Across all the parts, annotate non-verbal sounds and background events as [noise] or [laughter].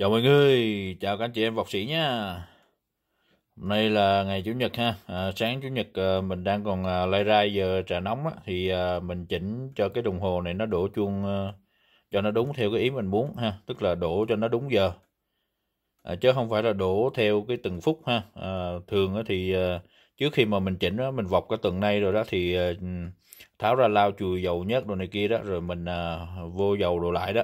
Chào mọi người, chào các anh chị em vọc sĩ nha Hôm nay là ngày Chủ nhật ha à, Sáng Chủ nhật à, mình đang còn à, lai ra giờ trà nóng á Thì à, mình chỉnh cho cái đồng hồ này nó đổ chuông à, Cho nó đúng theo cái ý mình muốn ha Tức là đổ cho nó đúng giờ à, Chứ không phải là đổ theo cái từng phút ha à, Thường á, thì à, trước khi mà mình chỉnh á, mình vọc cái tuần nay rồi đó Thì à, tháo ra lao chùi dầu nhớt đồ này kia đó Rồi mình à, vô dầu đồ lại đó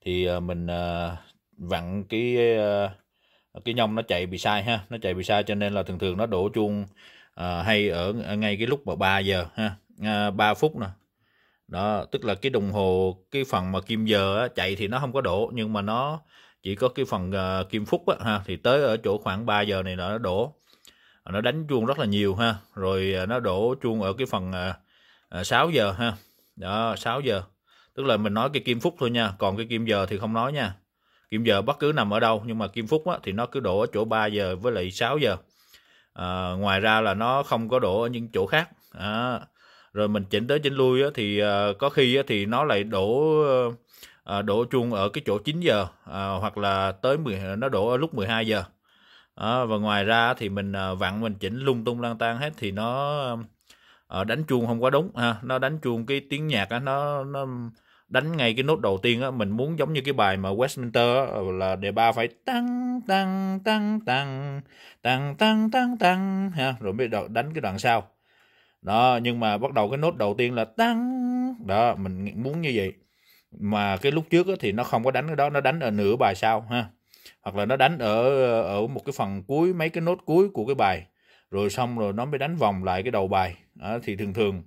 Thì à, mình... À, vặn cái ờ, cái nhông nó chạy bị sai ha nó chạy bị sai cho nên là thường thường nó đổ chuông à, hay ở, ở ngay cái lúc mà 3 giờ ha à, 3 phút nè đó tức là cái đồng hồ cái phần mà kim giờ á, chạy thì nó không có đổ nhưng mà nó chỉ có cái phần uh, kim phút á, ha thì tới ở chỗ khoảng 3 giờ này nó đổ nó đánh chuông rất là nhiều ha rồi nó đổ chuông ở cái phần uh, 6 giờ ha đó 6 giờ tức là mình nói cái kim phút thôi nha còn cái kim giờ thì không nói nha kim giờ bất cứ nằm ở đâu nhưng mà kim phúc á, thì nó cứ đổ ở chỗ 3 giờ với lại 6 giờ à, ngoài ra là nó không có đổ ở những chỗ khác à, rồi mình chỉnh tới chỉnh lui á, thì à, có khi á, thì nó lại đổ à, đổ chuông ở cái chỗ 9 giờ à, hoặc là tới 10, nó đổ ở lúc 12 giờ à, và ngoài ra thì mình à, vặn mình chỉnh lung tung lang tan hết thì nó à, đánh chuông không quá đúng ha nó đánh chuông cái tiếng nhạc á, nó nó đánh ngay cái nốt đầu tiên á mình muốn giống như cái bài mà Westminster á, ờ, là đề ba phải tăng tăng tăng tăng tăng tăng tăng tăng ha rồi mới đánh cái đoạn sau đó nhưng mà bắt đầu cái nốt đầu tiên là tăng đó mình muốn như vậy mà cái lúc trước á, thì nó không có đánh cái đó nó đánh ở nửa bài sau ha hoặc là nó đánh ở ở một cái phần cuối mấy cái nốt cuối của cái bài rồi xong rồi nó mới đánh vòng lại cái đầu bài à, thì thường thường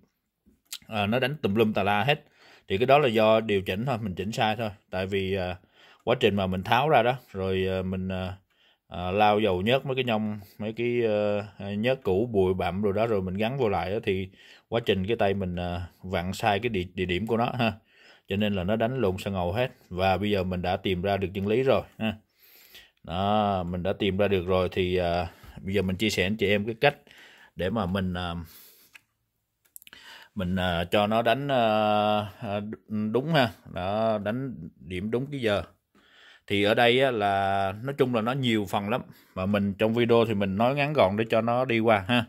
à, nó đánh tùm lum tà la hết thì cái đó là do điều chỉnh thôi mình chỉnh sai thôi tại vì à, quá trình mà mình tháo ra đó rồi à, mình à, à, lau dầu nhớt mấy cái nhông mấy cái à, nhớt cũ bụi bặm rồi đó rồi mình gắn vô lại đó, thì quá trình cái tay mình à, vặn sai cái địa, địa điểm của nó ha cho nên là nó đánh lộn sang ngầu hết và bây giờ mình đã tìm ra được chân lý rồi ha đó mình đã tìm ra được rồi thì à, bây giờ mình chia sẻ với chị em cái cách để mà mình à, mình uh, cho nó đánh uh, đúng ha đó, đánh điểm đúng cái giờ thì ở đây á, là nói chung là nó nhiều phần lắm mà mình trong video thì mình nói ngắn gọn để cho nó đi qua ha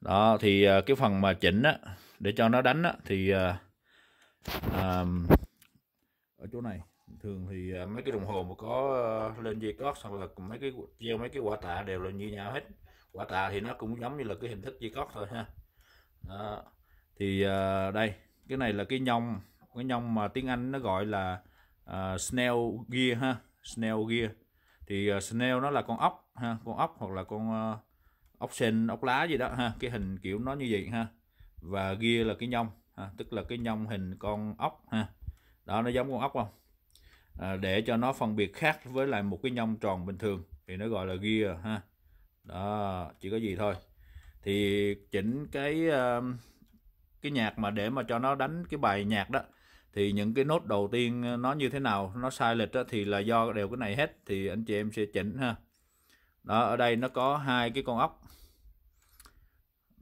đó thì uh, cái phần mà chỉnh á, để cho nó đánh á, thì uh, um, ở chỗ này thường thì uh, mấy cái đồng hồ mà có uh, lên dây cót hoặc là mấy cái treo mấy cái quả tạ đều là như nhau hết quả tạ thì nó cũng giống như là cái hình thức dây cót thôi ha đó thì uh, đây cái này là cái nhông cái nhông mà tiếng Anh nó gọi là uh, snail gear ha snail gear thì uh, snail nó là con ốc ha con ốc hoặc là con uh, ốc sen ốc lá gì đó ha cái hình kiểu nó như vậy ha và gear là cái nhông ha. tức là cái nhông hình con ốc ha đó nó giống con ốc không à, để cho nó phân biệt khác với lại một cái nhông tròn bình thường thì nó gọi là gear ha đó chỉ có gì thôi thì chỉnh cái uh, cái nhạc mà để mà cho nó đánh cái bài nhạc đó thì những cái nốt đầu tiên ờ, nó như thế nào nó sai lệch đó, thì là do đều cái này hết thì anh chị em sẽ chỉnh ha đó ở đây nó có hai cái con ốc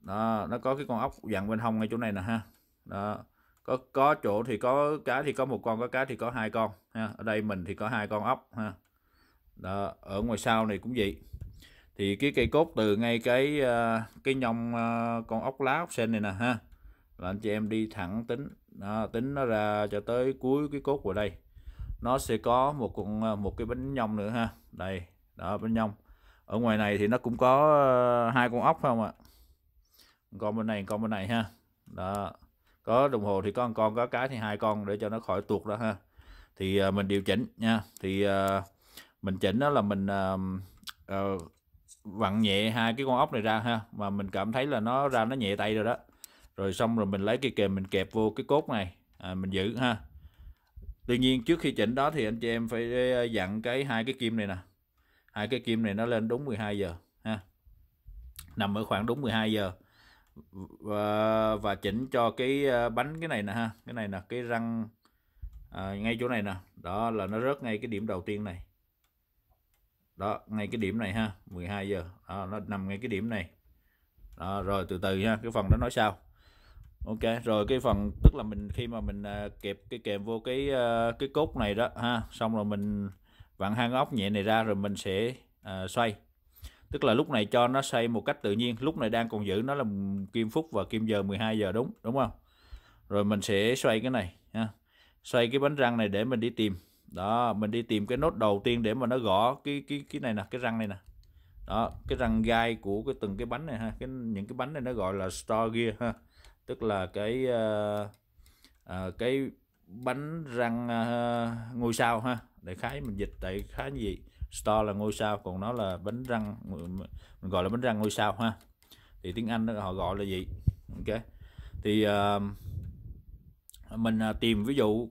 đó, nó có cái con ốc dạng bên hông ngay chỗ này nè ha đó có có chỗ thì có cá thì có một con có cá thì có hai con ha ở đây mình thì có hai con ốc ha đó, ở ngoài sau này cũng vậy thì cái cây cốt từ ngay cái ờ, cái nhông ờ, con ốc lá ốc sen này nè ha là anh chị em đi thẳng tính đó, tính nó ra cho tới cuối cái cốt của đây nó sẽ có một ờ, một cái bánh nhông nữa ha đây đó bánh nhông ở ngoài này thì nó cũng có ờ, hai con ốc phải không ạ con bên này con bên này ha đó có đồng hồ thì có con có cái thì hai con để cho nó khỏi tuột đó ha thì ờ, mình điều chỉnh nha thì mình chỉnh đó là mình vặn nhẹ hai cái con ốc này ra ha mà mình cảm thấy là nó ra nó nhẹ tay rồi đó rồi xong rồi mình lấy cây kềm mình kẹp vô cái cốt này à, mình giữ ha tuy nhiên trước khi chỉnh đó thì anh chị em phải ờ, dặn cái hai cái kim này nè hai cái kim này nó lên đúng 12 giờ ha nằm ở khoảng đúng 12 giờ và, và chỉnh cho cái ờ, bánh cái này nè ha cái này nè cái răng à, ngay chỗ này nè đó là nó rớt ngay cái điểm đầu tiên này đó ngay cái điểm này ha 12 giờ đó, nó nằm ngay cái điểm này đó, rồi từ từ ha cái phần đó nói sau ok rồi cái phần tức là mình khi mà mình à, kẹp cái kèm vô cái à, cái cốt này đó ha xong rồi mình vặn hang ốc nhẹ này ra rồi mình sẽ uh, xoay tức là lúc này cho nó xoay một cách tự nhiên lúc này đang còn giữ nó là kim phút và kim giờ 12 giờ đúng đúng không rồi mình sẽ xoay cái này ha xoay cái bánh răng này để mình đi tìm đó mình đi tìm cái nốt đầu tiên để mà nó gõ cái cái cái này nè cái răng này nè đó cái răng gai của cái từng cái bánh này ha cái những cái bánh này nó gọi là star gear ha tức là cái uh, uh, cái bánh răng uh, ngôi sao ha để khái mình dịch tại khái gì store là ngôi sao còn nó là bánh răng mình gọi là bánh răng ngôi sao ha thì tiếng anh họ gọi là gì ok thì uh, mình uh, tìm ví dụ uh,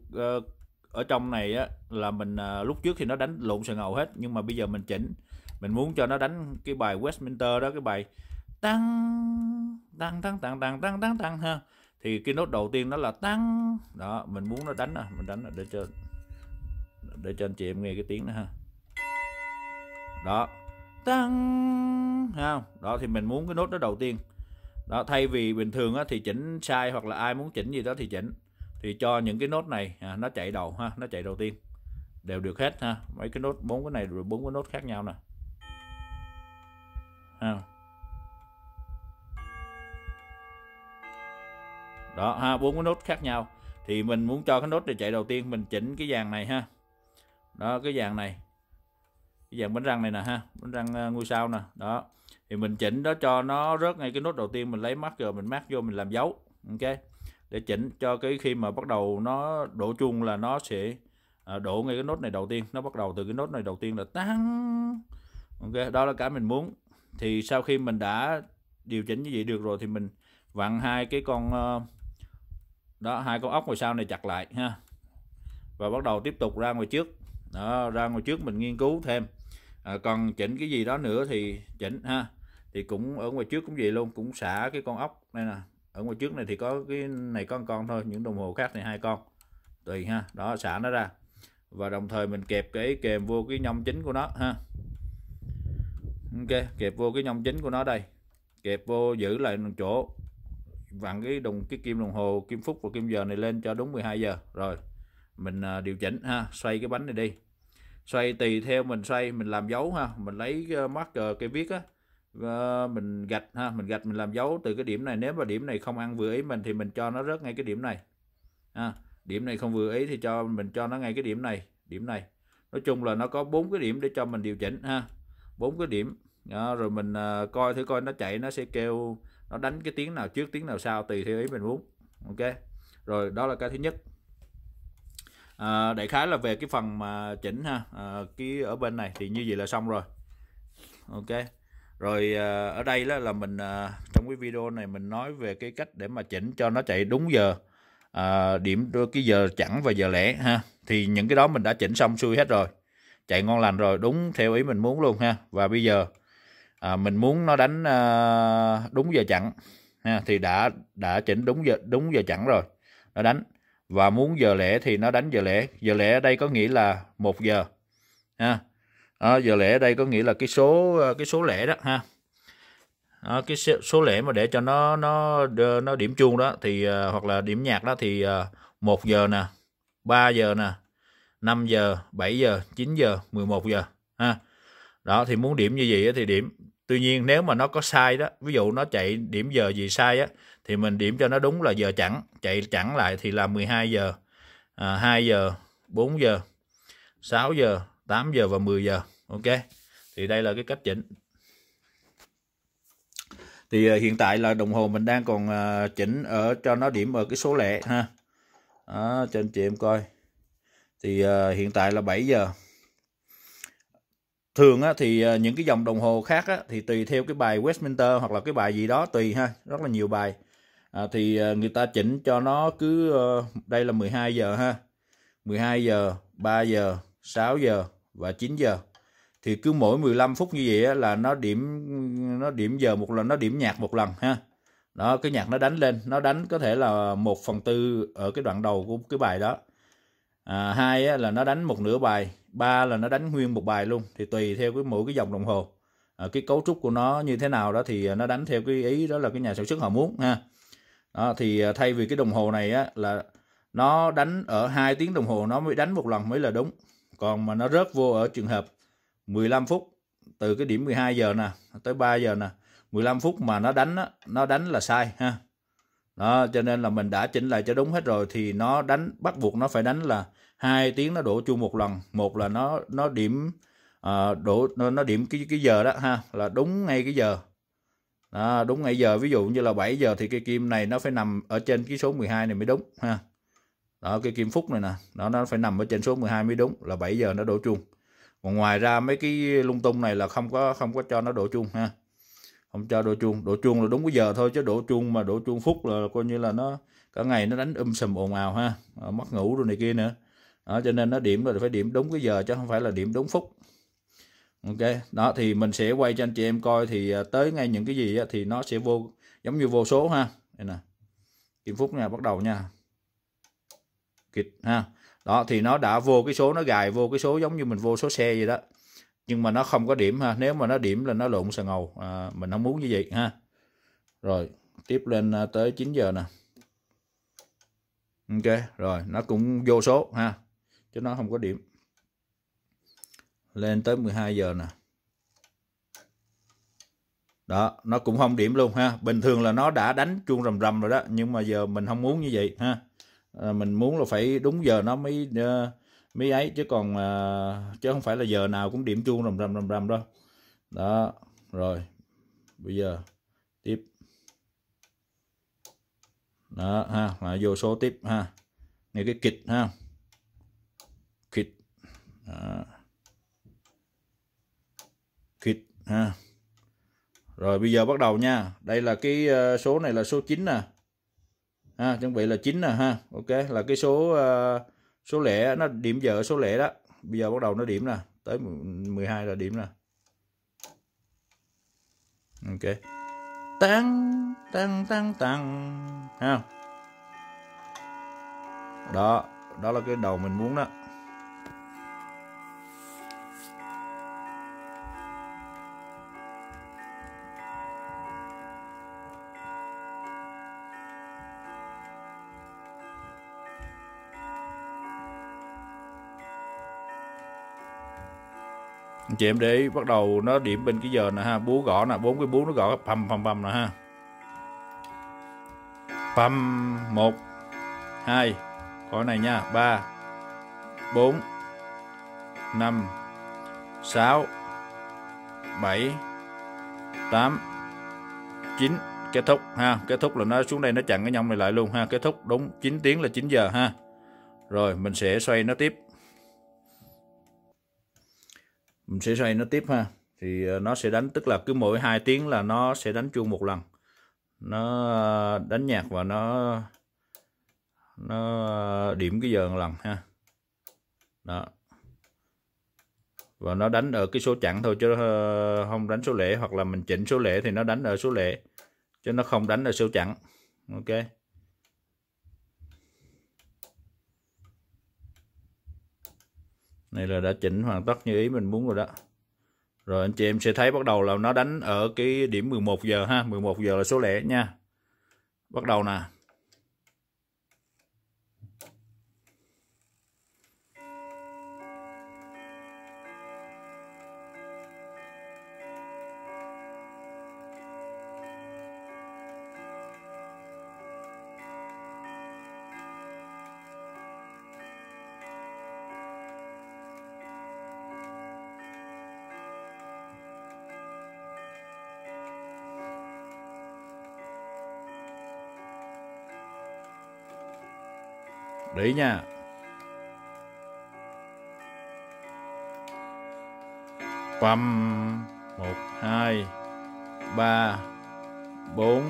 ở trong này á, là mình uh, lúc trước thì nó đánh lộn sờ ngầu hết nhưng mà bây giờ mình chỉnh mình muốn cho nó đánh cái bài Westminster đó cái bài tăng tăng tăng tăng tăng tăng tăng tăng ha thì cái nốt đầu tiên nó là tăng đó mình muốn nó đánh à mình đánh à, để cho để cho anh chị em nghe cái tiếng đó ha đó tăng không đó thì mình muốn cái nốt đó đầu tiên đó thay vì bình thường á, thì chỉnh sai hoặc là ai muốn chỉnh gì đó thì chỉnh thì cho những cái nốt này à, nó chạy đầu ha nó chạy đầu tiên đều được hết ha mấy cái nốt bốn cái này rồi bốn cái nốt khác nhau nè ha đó ha bốn cái nốt khác nhau thì mình muốn cho cái nốt này chạy đầu tiên mình chỉnh cái dàn này ha đó cái dàn này cái dàn bánh răng này nè ha bánh răng ờ, ngôi sao nè đó thì mình chỉnh đó cho nó rớt ngay cái nốt đầu tiên mình lấy mắt rồi mình mát vô mình làm dấu ok để chỉnh cho cái khi mà bắt đầu nó đổ chuông là nó sẽ ờ, đổ ngay cái nốt này đầu tiên nó bắt đầu từ cái nốt này đầu tiên là tăng ok đó là cả mình muốn thì sau khi mình đã điều chỉnh như vậy được rồi thì mình vặn hai cái con uh, đó hai con ốc ngoài sau này chặt lại ha và bắt đầu tiếp tục ra ngoài trước đó, ra ngoài trước mình nghiên cứu thêm à, còn chỉnh cái gì đó nữa thì chỉnh ha thì cũng ở ngoài trước cũng vậy luôn cũng xả cái con ốc đây nè ở ngoài trước này thì có cái này con con thôi những đồng hồ khác thì hai con tùy ha đó xả nó ra và đồng thời mình kẹp cái kèm vô cái nhông chính của nó ha ok kẹp vô cái nhông chính của nó đây kẹp vô giữ lại một chỗ vặn cái đồng cái kim đồng hồ kim phút và kim giờ này lên cho đúng 12 giờ rồi mình à, điều chỉnh ha xoay cái bánh này đi xoay tùy theo mình xoay mình làm dấu ha mình lấy marker cái viết á và mình gạch ha mình gạch mình làm dấu từ cái điểm này nếu mà điểm này không ăn vừa ý mình thì mình cho nó rớt ngay cái điểm này ha. À, điểm này không vừa ý thì cho mình cho nó ngay cái điểm này điểm này nói chung là nó có bốn cái điểm để cho mình điều chỉnh ha bốn cái điểm đó, rồi mình uh, coi thử coi nó chạy nó sẽ kêu nó đánh cái tiếng nào trước tiếng nào sau tùy theo ý mình muốn ok rồi đó là cái thứ nhất à, đại khái là về cái phần mà chỉnh ha à, cái ở bên này thì như vậy là xong rồi ok rồi à, ở đây đó là mình à, trong cái video này mình nói về cái cách để mà chỉnh cho nó chạy đúng giờ à, điểm cái giờ chẵn và giờ lẻ ha thì những cái đó mình đã chỉnh xong xuôi hết rồi chạy ngon lành rồi đúng theo ý mình muốn luôn ha và bây giờ à, mình muốn nó đánh à, đúng giờ chặn ha, thì đã đã chỉnh đúng giờ đúng giờ chặn rồi nó đánh và muốn giờ lẻ thì nó đánh giờ lẻ giờ lẻ ở đây có nghĩa là một giờ ha à, giờ lẻ ở đây có nghĩa là cái số cái số lẻ đó ha à, cái số, lẻ mà để cho nó nó nó điểm chuông đó thì à, hoặc là điểm nhạc đó thì à, 1 giờ nè 3 giờ nè 5 giờ 7 giờ 9 giờ 11 giờ ha đó thì muốn điểm như vậy thì điểm tuy nhiên nếu mà nó có sai đó ví dụ nó chạy điểm giờ gì sai á thì mình điểm cho nó đúng là giờ chẳng chạy chẳng lại thì là 12 giờ à, 2 giờ 4 giờ 6 giờ 8 giờ và 10 giờ ok thì đây là cái cách chỉnh thì à, hiện tại là đồng hồ mình đang còn à, chỉnh ở cho nó điểm ở cái số lẻ ha đó, cho anh chị em coi thì à, hiện tại là 7 giờ thường á, thì ờ, những cái dòng đồng hồ khác á, thì tùy theo cái bài Westminster hoặc là cái bài gì đó tùy ha rất là nhiều bài à, thì ờ, người ta chỉnh cho nó cứ ờ, đây là 12 giờ ha 12 giờ 3 giờ 6 giờ và 9 giờ thì cứ mỗi 15 phút như vậy á, là nó điểm nó điểm giờ một lần nó điểm nhạc một lần ha đó cái nhạc nó đánh lên nó đánh có thể là một phần tư ở cái đoạn đầu của cái bài đó à, hai á, là nó đánh một nửa bài ba là nó đánh nguyên một bài luôn thì tùy theo cái mỗi cái dòng đồng hồ à, cái cấu trúc của nó như thế nào đó thì à, nó đánh theo cái ý đó là cái nhà sản xuất họ muốn ha đó, thì à, thay vì cái đồng hồ này á, là nó đánh ở hai tiếng đồng hồ nó mới đánh một lần mới là đúng còn mà nó rớt vô ở trường hợp 15 phút từ cái điểm 12 giờ nè tới 3 giờ nè 15 phút mà nó đánh á, nó đánh là sai ha đó cho nên là mình đã chỉnh lại cho đúng hết rồi thì nó đánh bắt buộc nó phải đánh là hai tiếng nó đổ chuông một lần một là nó nó điểm uh, đổ nó điểm cái cái giờ đó ha là đúng ngay cái giờ đó, đúng ngay giờ ví dụ như là 7 giờ thì cây kim này nó phải nằm ở trên cái số 12 này mới đúng ha đó cái kim phúc này nè nó nó phải nằm ở trên số 12 mới đúng là 7 giờ nó đổ chuông còn ngoài ra mấy cái lung tung này là không có không có cho nó đổ chuông ha không cho đổ chuông đổ chuông là đúng cái giờ thôi chứ đổ chuông mà đổ chuông phúc là coi như là nó cả ngày nó đánh um sùm ồn ào ha ờ, mất ngủ rồi này kia nữa đó, cho nên nó điểm là phải điểm đúng cái giờ chứ không phải là điểm đúng phút ok đó thì mình sẽ quay cho anh chị em coi thì à, tới ngay những cái gì thì nó sẽ vô giống như vô số ha đây nè kim phúc nha bắt đầu nha kịch ha đó thì nó đã vô cái số nó gài vô cái số giống như mình vô số xe vậy đó nhưng mà nó không có điểm ha nếu mà nó điểm là nó lộn sờ ngầu à, mình không muốn như vậy ha rồi tiếp lên à, tới 9 giờ nè ok rồi nó cũng vô số ha chứ nó không có điểm lên tới 12 giờ nè đó nó cũng không điểm luôn ha bình thường là nó đã đánh chuông rầm rầm rồi đó nhưng mà giờ mình không muốn như vậy ha à, mình muốn là phải đúng giờ nó mới uh, mới ấy chứ còn uh, chứ không phải là giờ nào cũng điểm chuông rầm rầm rầm rầm đâu đó rồi bây giờ tiếp đó ha là vô số tiếp ha nghe cái kịch ha đó. Kit ha. Rồi bây giờ bắt đầu nha. Đây là cái ờ, số này là số 9 nè. Ha, chuẩn bị là 9 nè ha. Ok, là cái số ờ, số lẻ nó điểm giờ số lẻ đó. Bây giờ bắt đầu nó điểm nè, tới 12 là điểm nè. Ok. Tăng tăng tăng tăng ha. Đó, đó là cái đầu mình muốn đó. chị em để ý, bắt đầu nó điểm bên cái giờ nè ha búa gõ nè bốn cái búa nó gõ pầm pầm pầm nè ha pầm một hai coi này nha ba bốn năm sáu bảy tám chín kết thúc ha kết thúc là nó xuống đây nó chặn cái nhông này lại luôn ha kết thúc đúng 9 tiếng là 9 giờ ha rồi mình sẽ xoay nó tiếp mình sẽ xoay nó tiếp ha thì ờ, nó sẽ đánh tức là cứ mỗi 2 tiếng là nó sẽ đánh chuông một lần nó ờ, đánh nhạc và nó nó ờ, điểm cái giờ một lần ha đó và nó đánh ở cái số chẵn thôi chứ không đánh số lẻ hoặc là mình chỉnh số lẻ thì nó đánh ở số lẻ chứ nó không đánh ở số chẵn ok này là đã chỉnh hoàn tất như ý mình muốn rồi đó rồi anh chị em sẽ thấy bắt đầu là nó đánh ở cái điểm 11 giờ ha 11 giờ là số lẻ nha bắt đầu nè đấy nha Bầm một hai ba bốn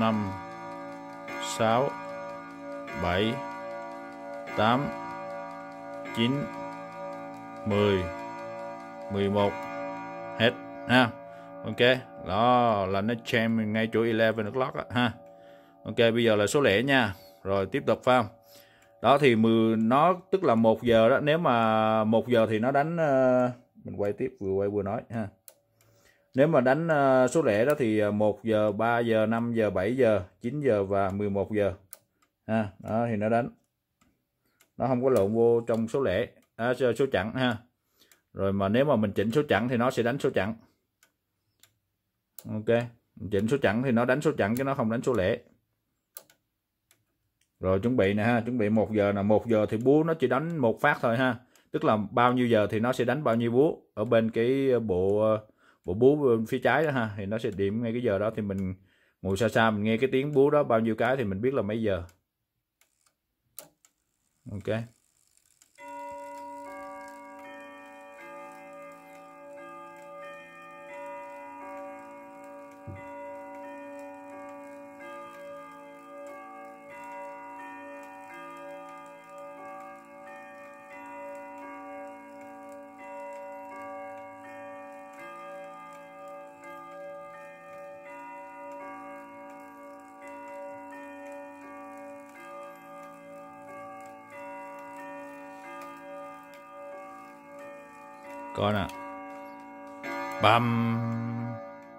năm sáu bảy tám chín mười mười một hết ha ok đó là nó chain ngay chỗ 11 o'clock ha ok bây giờ là số lẻ nha rồi tiếp tục phải không đó thì 10, nó tức là 1 giờ đó nếu mà 1 giờ thì nó đánh ờ, mình quay tiếp vừa quay vừa nói ha nếu mà đánh ờ, số lẻ đó thì 1 ờ, giờ 3 giờ 5 giờ 7 giờ 9 giờ và 11 giờ ha đó thì nó đánh nó không có lộn vô trong số lẻ à, số chẵn ha rồi mà nếu mà mình chỉnh số chẵn thì nó sẽ đánh số chẵn ok mình chỉnh số chẵn thì nó đánh số chẵn chứ nó không đánh số lẻ rồi chuẩn bị nè ha chuẩn bị một giờ là một giờ thì búa nó chỉ đánh một phát thôi ha tức là bao nhiêu giờ thì nó sẽ đánh bao nhiêu búa ở bên cái ờ, bộ ờ, bộ búa bên ờ, phía trái đó ha thì nó sẽ điểm ngay cái giờ đó thì mình ngồi xa xa mình nghe cái tiếng búa đó bao nhiêu cái thì mình biết là mấy giờ ok coi nè băm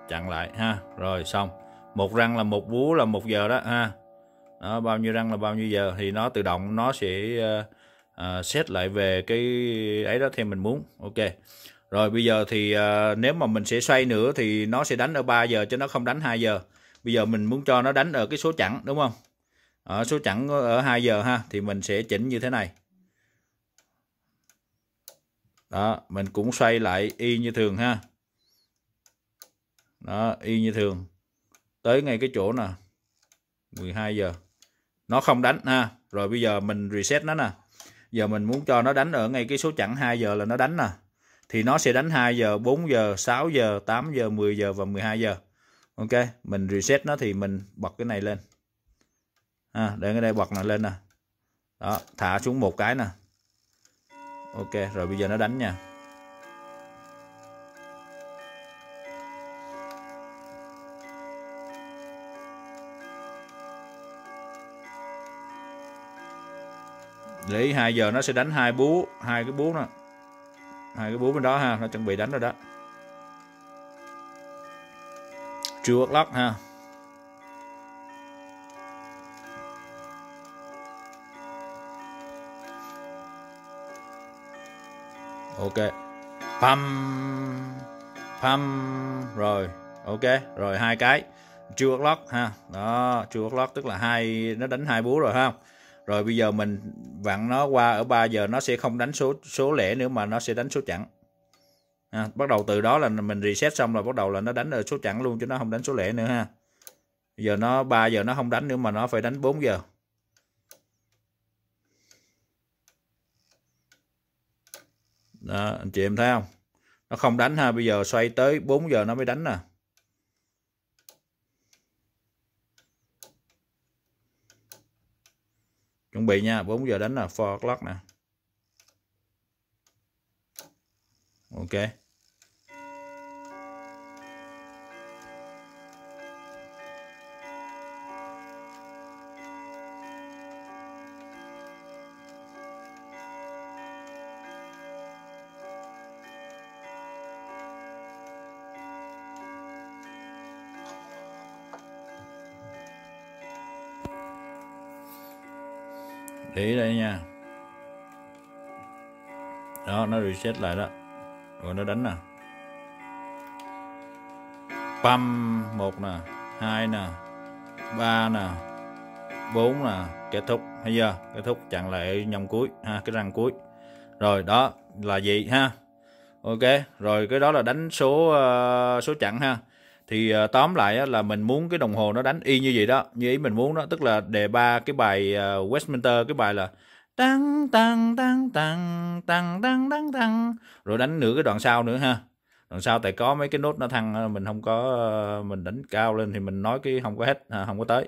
chặn lại ha rồi xong một răng là một búa là một giờ đó ha đó, bao nhiêu răng là bao nhiêu giờ thì nó tự động nó sẽ uh, ờ, xét ờ, lại về cái ấy đó theo mình muốn ok rồi bây giờ thì uh, nếu mà mình sẽ xoay nữa thì nó sẽ đánh ở 3 giờ chứ nó không đánh 2 giờ bây giờ mình muốn cho nó đánh ở cái số chẵn đúng không ở số chẵn ở 2 giờ ha thì mình sẽ chỉnh như thế này đó mình cũng xoay lại y như thường ha đó y như thường tới ngay cái chỗ nè 12 giờ nó không đánh ha rồi bây giờ mình reset nó nè giờ mình muốn cho nó đánh ở ngay cái số chặn 2 giờ là nó đánh nè thì nó sẽ đánh 2 giờ 4 giờ 6 giờ 8 giờ 10 giờ và 12 giờ ok mình reset nó thì mình bật cái này lên à, để cái đây bật này lên nè đó thả xuống một cái nè ok rồi bây giờ nó đánh nha để ý 2 giờ nó sẽ đánh hai búa hai cái búa đó hai cái búa bên đó ha nó chuẩn bị đánh rồi đó true lắc ha ok pam pam rồi ok rồi hai cái chuột lock ha đó chuột lock tức là hai nó đánh hai búa rồi ha rồi bây giờ mình vặn nó qua ở 3 giờ nó sẽ không đánh số số lẻ nữa mà nó sẽ đánh số chẵn ha. bắt đầu từ đó là mình reset xong rồi bắt đầu là nó đánh số chẵn luôn chứ nó không đánh số lẻ nữa ha bây giờ nó 3 giờ nó không đánh nữa mà nó phải đánh 4 giờ đó, anh chị em thấy không nó không đánh ha bây giờ xoay tới 4 giờ nó mới đánh nè chuẩn bị nha 4 giờ đánh là 4 o'clock nè ok để đây nha đó nó reset lại đó rồi nó đánh nè pam một nè hai nè ba nè bốn nè kết thúc hay giờ kết thúc chặn lại nhầm cuối ha cái răng cuối rồi đó là gì ha ok rồi cái đó là đánh số uh, số chặn ha thì ờ, tóm lại là mình muốn cái đồng hồ nó đánh y như vậy đó như ý mình muốn đó tức là đề ba cái bài ờ, Westminster cái bài là tăng tăng tăng tăng tăng tăng tăng tăng rồi đánh nửa cái đoạn sau nữa ha đoạn sau tại có mấy cái nốt nó thăng mình không có ờ, mình đánh cao lên thì mình nói cái không có hết à, không có tới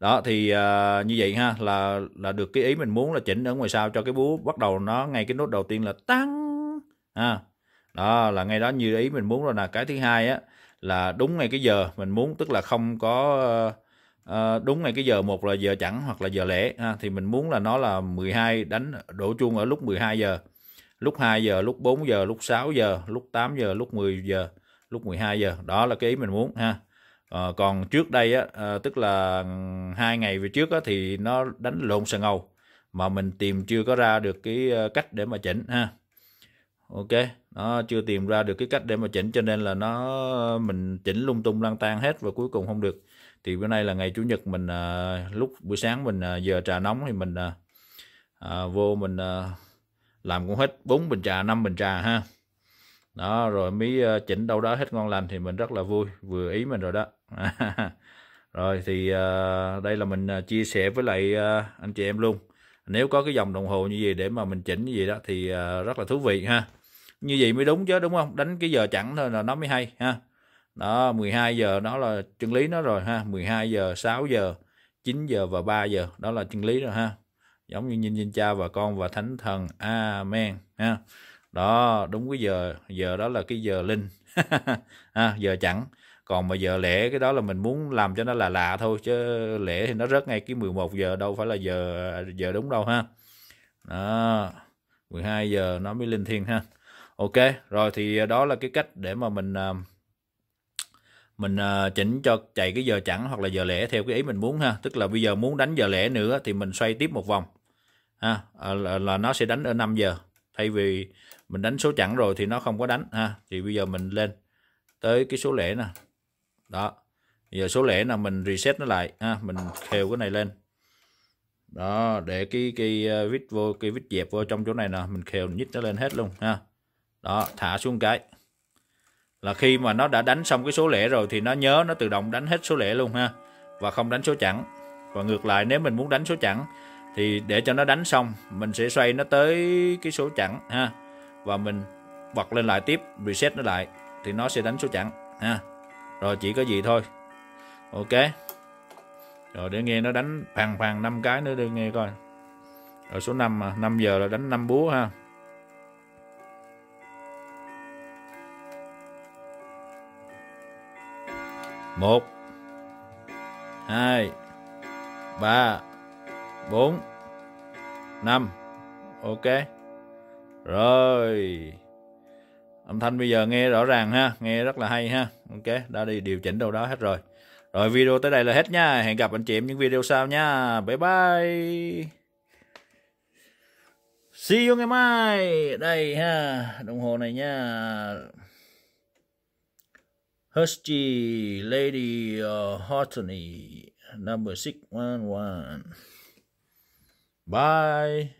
đó thì uh, như vậy ha là là được cái ý mình muốn là chỉnh ở ngoài sau cho cái búa bắt đầu nó ngay cái nốt đầu tiên là tăng ha đó là ngay đó như ý mình muốn rồi là cái thứ hai á là đúng ngay cái giờ mình muốn tức là không có uh, đúng ngay cái giờ một là giờ chẵn hoặc là giờ lẻ ha. thì mình muốn là nó là 12 đánh đổ chuông ở lúc 12 giờ lúc 2 giờ lúc 4 giờ lúc 6 giờ lúc 8 giờ lúc 10 giờ lúc 12 giờ đó là cái ý mình muốn ha à, còn trước đây á à, tức là hai ngày về trước á, thì nó đánh lộn sờ ngầu mà mình tìm chưa có ra được cái cách để mà chỉnh ha ok nó chưa tìm ra được cái cách để mà chỉnh cho nên là nó mình chỉnh lung tung lăng tan hết và cuối cùng không được thì bữa nay là ngày chủ nhật mình à, lúc buổi sáng mình à, giờ trà nóng thì mình à, vô mình làm cũng hết bốn bình trà năm bình trà ha đó rồi mới chỉnh đâu đó hết ngon lành thì mình rất là vui vừa ý mình rồi đó [laughs] rồi thì đây là mình chia sẻ với lại anh chị em luôn nếu có cái dòng đồng hồ như vậy để mà mình chỉnh như vậy đó thì rất là thú vị ha như vậy mới đúng chứ đúng không đánh cái giờ chẳng thôi là nó mới hay ha đó 12 giờ đó là chân lý nó rồi ha 12 giờ 6 giờ 9 giờ và 3 giờ đó là chân lý rồi ha giống như nhìn nhìn cha và con và thánh thần amen ha đó đúng cái giờ giờ đó là cái giờ linh [laughs] ha, giờ chẳng còn mà giờ lễ cái đó là mình muốn làm cho nó là lạ thôi chứ lễ thì nó rất ngay cái 11 giờ đâu phải là giờ giờ đúng đâu ha đó 12 giờ nó mới linh thiêng ha ok rồi thì ờ, đó là cái cách để mà mình ờ, mình ờ, chỉnh cho chạy cái giờ chẵn hoặc là giờ lẻ theo cái ý mình muốn ha tức là bây giờ muốn đánh giờ lẻ nữa thì mình xoay tiếp một vòng ha là, là nó sẽ đánh ở 5 giờ thay vì mình đánh số chẵn rồi thì nó không có đánh ha thì bây giờ mình lên tới cái số lẻ nè đó giờ số lẻ là mình reset nó lại ha mình khều cái này lên đó để cái cái vít vô cái vít dẹp vô trong chỗ này nè mình khều nhích nó lên hết luôn ha đó thả xuống cái là khi mà nó đã đánh xong cái số lẻ rồi thì nó nhớ nó tự động đánh hết số lẻ luôn ha và không đánh số chẵn và ngược lại nếu mình muốn đánh số chẵn thì để cho nó đánh xong mình sẽ xoay nó tới cái số chẵn ha và mình bật lên lại tiếp reset nó lại thì nó sẽ đánh số chẵn ha rồi chỉ có gì thôi ok rồi để nghe nó đánh phàn phàn năm cái nữa đi nghe coi rồi số 5 mà 5 giờ là đánh năm búa ha 1 2 3 4 5 Ok Rồi Âm thanh bây giờ nghe rõ ràng ha Nghe rất là hay ha Ok đã đi điều chỉnh đâu đó hết rồi Rồi video tới đây là hết nha Hẹn gặp anh chị em những video sau nha Bye bye See you ngày mai Đây ha Đồng hồ này nha Husky Lady uh, Hartney, number 611. Bye.